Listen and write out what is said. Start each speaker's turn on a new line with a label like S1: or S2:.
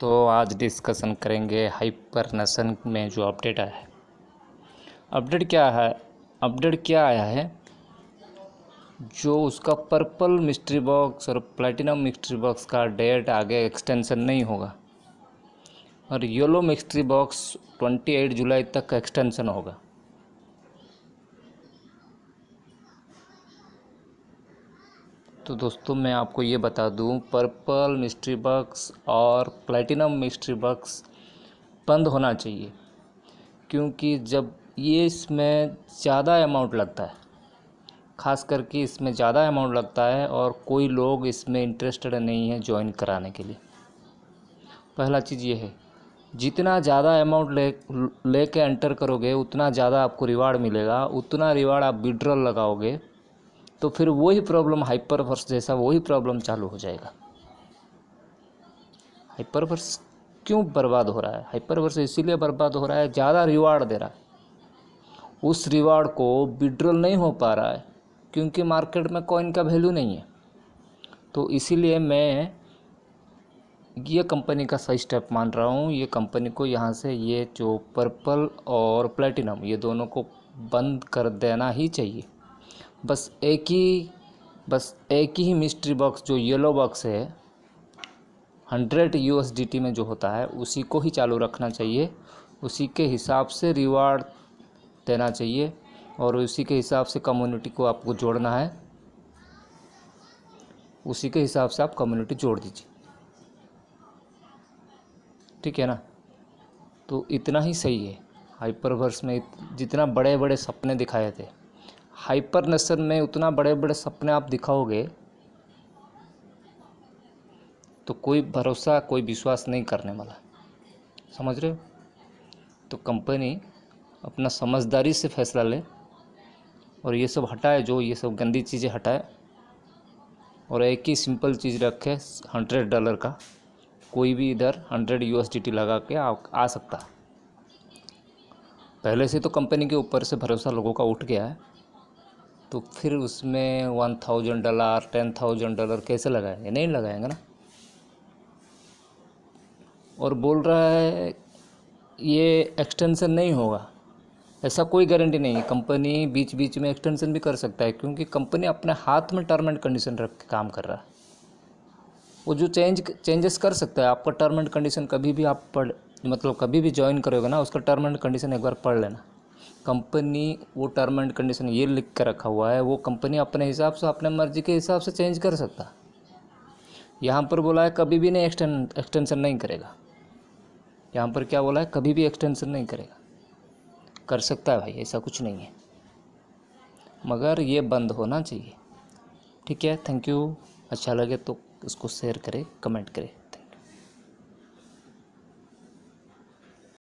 S1: तो आज डिस्कशन करेंगे हाइपरनेशन में जो अपडेट आया है अपडेट क्या है अपडेट क्या आया है जो उसका पर्पल मिस्ट्री बॉक्स और प्लेटिनम मिस्ट्री बॉक्स का डेट आगे एक्सटेंशन नहीं होगा और येलो मिस्ट्री बॉक्स 28 जुलाई तक का एक्सटेंशन होगा तो दोस्तों मैं आपको ये बता दूं पर्पल मिस्ट्री बक्स और प्लेटिनम मिस्ट्री बक्स बंद होना चाहिए क्योंकि जब ये इसमें ज़्यादा अमाउंट लगता है ख़ास करके इसमें ज़्यादा अमाउंट लगता है और कोई लोग इसमें इंटरेस्टेड नहीं है ज्वाइन कराने के लिए पहला चीज़ ये है जितना ज़्यादा अमाउंट ले लेके एंटर करोगे उतना ज़्यादा आपको रिवार्ड मिलेगा उतना रिवार्ड आप विड्रॉल लगाओगे तो फिर वही प्रॉब्लम हाइपरवर्स जैसा वही प्रॉब्लम चालू हो जाएगा हाइपरवर्स क्यों बर्बाद हो रहा है हाइपरवर्स इसीलिए बर्बाद हो रहा है ज़्यादा रिवार्ड दे रहा है उस रिवार्ड को विड्रॉल नहीं हो पा रहा है क्योंकि मार्केट में कॉइन का वैल्यू नहीं है तो इसीलिए मैं ये कंपनी का सही स्टेप मान रहा हूँ ये कंपनी को यहाँ से ये जो पर्पल और प्लेटिनम ये दोनों को बंद कर देना ही चाहिए बस एक ही बस एक ही मिस्ट्री बॉक्स जो येलो बॉक्स है हंड्रेड यू में जो होता है उसी को ही चालू रखना चाहिए उसी के हिसाब से रिवार्ड देना चाहिए और उसी के हिसाब से कम्युनिटी को आपको जोड़ना है उसी के हिसाब से आप कम्युनिटी जोड़ दीजिए ठीक है ना तो इतना ही सही है हाइपरवर्स में जितना बड़े बड़े सपने दिखाए थे हाइपर नेशन में उतना बड़े बड़े सपने आप दिखाओगे तो कोई भरोसा कोई विश्वास नहीं करने वाला समझ रहे हो तो कंपनी अपना समझदारी से फैसला ले और ये सब हटाए जो ये सब गंदी चीज़ें हटाए और एक ही सिंपल चीज़ रखे हंड्रेड डॉलर का कोई भी इधर हंड्रेड यू लगा के आ, आ सकता पहले से तो कंपनी के ऊपर से भरोसा लोगों का उठ गया है तो फिर उसमें one thousand dollar ten thousand dollar कैसे लगाएंगे नहीं लगाएंगे ना और बोल रहा है ये एक्सटेंसन नहीं होगा ऐसा कोई गारंटी नहीं है कंपनी बीच बीच में एक्सटेंसन भी कर सकता है क्योंकि कंपनी अपने हाथ में टर्म एंड कंडीशन रख के काम कर रहा है वो जो चेंज चेंजेस कर सकता है आपका टर्म एंड कंडीशन कभी भी आप पढ़ मतलब कभी भी ज्वाइन करोगे ना उसका टर्म एंड कंडीशन एक बार पढ़ लेना कंपनी वो टर्म एंड कंडीशन ये लिख कर रखा हुआ है वो कंपनी अपने हिसाब से अपने मर्जी के हिसाब से चेंज कर सकता यहाँ पर बोला है कभी भी नहीं एक्सटें एक्सटेंशन नहीं करेगा यहाँ पर क्या बोला है कभी भी एक्सटेंशन नहीं करेगा कर सकता है भाई ऐसा कुछ नहीं है मगर ये बंद होना चाहिए ठीक है थैंक यू अच्छा लगे तो इसको शेयर करें कमेंट करें